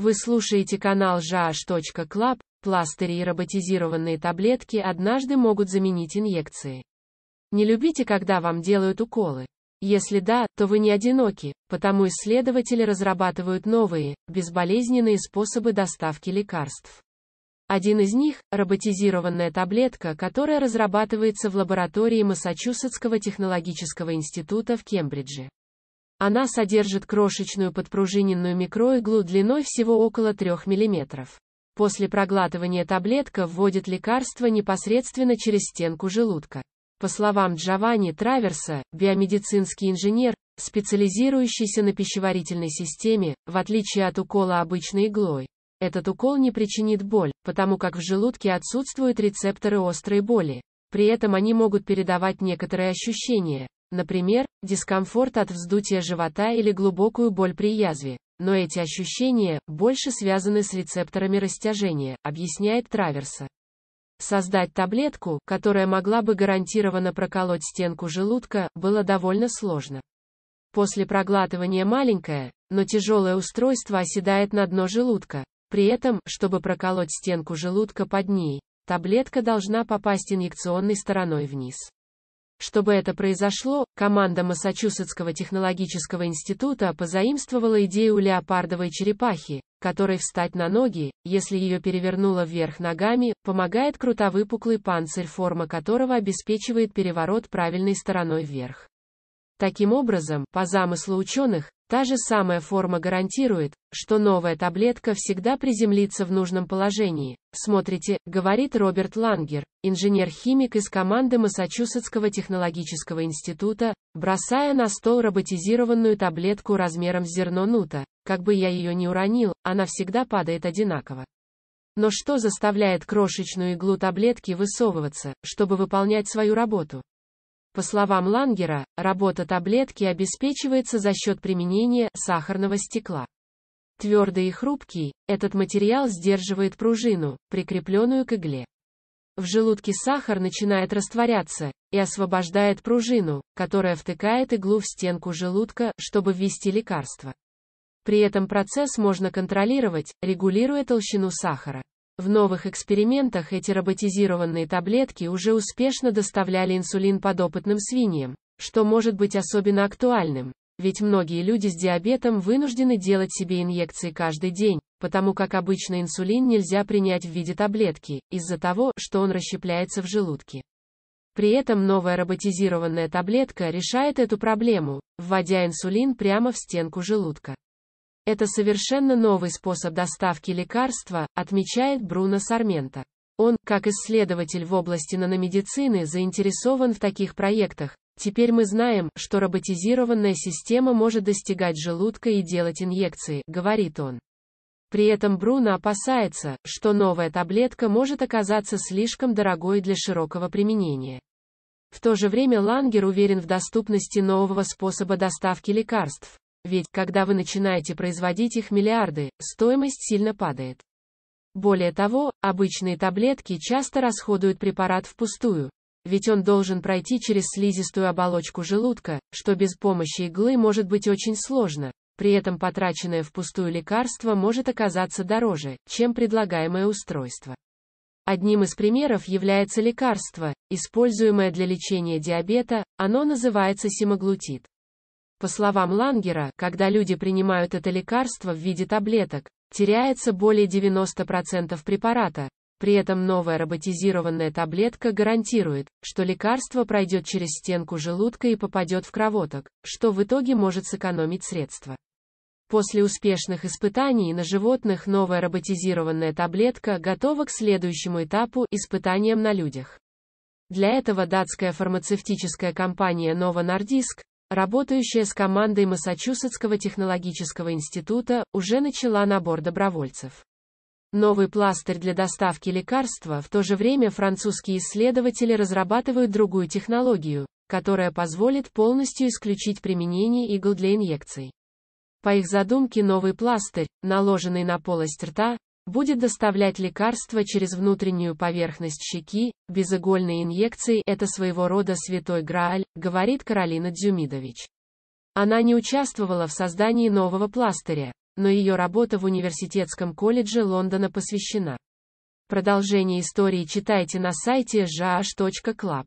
Вы слушаете канал жаш.клаб, пластыри и роботизированные таблетки однажды могут заменить инъекции. Не любите, когда вам делают уколы? Если да, то вы не одиноки, потому исследователи разрабатывают новые, безболезненные способы доставки лекарств. Один из них – роботизированная таблетка, которая разрабатывается в лаборатории Массачусетского технологического института в Кембридже. Она содержит крошечную подпружиненную микроиглу длиной всего около 3 мм. После проглатывания таблетка вводит лекарство непосредственно через стенку желудка. По словам Джованни Траверса, биомедицинский инженер, специализирующийся на пищеварительной системе, в отличие от укола обычной иглой, этот укол не причинит боль, потому как в желудке отсутствуют рецепторы острой боли. При этом они могут передавать некоторые ощущения, Например, дискомфорт от вздутия живота или глубокую боль при язве. Но эти ощущения, больше связаны с рецепторами растяжения, объясняет Траверса. Создать таблетку, которая могла бы гарантированно проколоть стенку желудка, было довольно сложно. После проглатывания маленькое, но тяжелое устройство оседает на дно желудка. При этом, чтобы проколоть стенку желудка под ней, таблетка должна попасть инъекционной стороной вниз. Чтобы это произошло, команда Массачусетского технологического института позаимствовала идею леопардовой черепахи, которой встать на ноги, если ее перевернуло вверх ногами, помогает крутовыпуклый панцирь, форма которого обеспечивает переворот правильной стороной вверх. Таким образом, по замыслу ученых, Та же самая форма гарантирует, что новая таблетка всегда приземлится в нужном положении. Смотрите, говорит Роберт Лангер, инженер-химик из команды Массачусетского технологического института, бросая на стол роботизированную таблетку размером с зерно нута. Как бы я ее ни уронил, она всегда падает одинаково. Но что заставляет крошечную иглу таблетки высовываться, чтобы выполнять свою работу? По словам Лангера, работа таблетки обеспечивается за счет применения сахарного стекла. Твердый и хрупкий, этот материал сдерживает пружину, прикрепленную к игле. В желудке сахар начинает растворяться и освобождает пружину, которая втыкает иглу в стенку желудка, чтобы ввести лекарство. При этом процесс можно контролировать, регулируя толщину сахара. В новых экспериментах эти роботизированные таблетки уже успешно доставляли инсулин подопытным свиньям, что может быть особенно актуальным, ведь многие люди с диабетом вынуждены делать себе инъекции каждый день, потому как обычно инсулин нельзя принять в виде таблетки, из-за того, что он расщепляется в желудке. При этом новая роботизированная таблетка решает эту проблему, вводя инсулин прямо в стенку желудка. Это совершенно новый способ доставки лекарства, отмечает Бруно Сармента. Он, как исследователь в области наномедицины, заинтересован в таких проектах. Теперь мы знаем, что роботизированная система может достигать желудка и делать инъекции, говорит он. При этом Бруно опасается, что новая таблетка может оказаться слишком дорогой для широкого применения. В то же время Лангер уверен в доступности нового способа доставки лекарств. Ведь, когда вы начинаете производить их миллиарды, стоимость сильно падает. Более того, обычные таблетки часто расходуют препарат впустую, ведь он должен пройти через слизистую оболочку желудка, что без помощи иглы может быть очень сложно, при этом потраченное впустую лекарство может оказаться дороже, чем предлагаемое устройство. Одним из примеров является лекарство, используемое для лечения диабета, оно называется симаглутид. По словам Лангера, когда люди принимают это лекарство в виде таблеток, теряется более 90% препарата. При этом новая роботизированная таблетка гарантирует, что лекарство пройдет через стенку желудка и попадет в кровоток, что в итоге может сэкономить средства. После успешных испытаний на животных новая роботизированная таблетка готова к следующему этапу – испытаниям на людях. Для этого датская фармацевтическая компания Novo Nordisk работающая с командой Массачусетского технологического института, уже начала набор добровольцев. Новый пластырь для доставки лекарства, в то же время французские исследователи разрабатывают другую технологию, которая позволит полностью исключить применение игл для инъекций. По их задумке новый пластырь, наложенный на полость рта, будет доставлять лекарства через внутреннюю поверхность щеки, безыгольные инъекции – это своего рода святой Грааль, говорит Каролина Дзюмидович. Она не участвовала в создании нового пластыря, но ее работа в Университетском колледже Лондона посвящена. Продолжение истории читайте на сайте jh.club.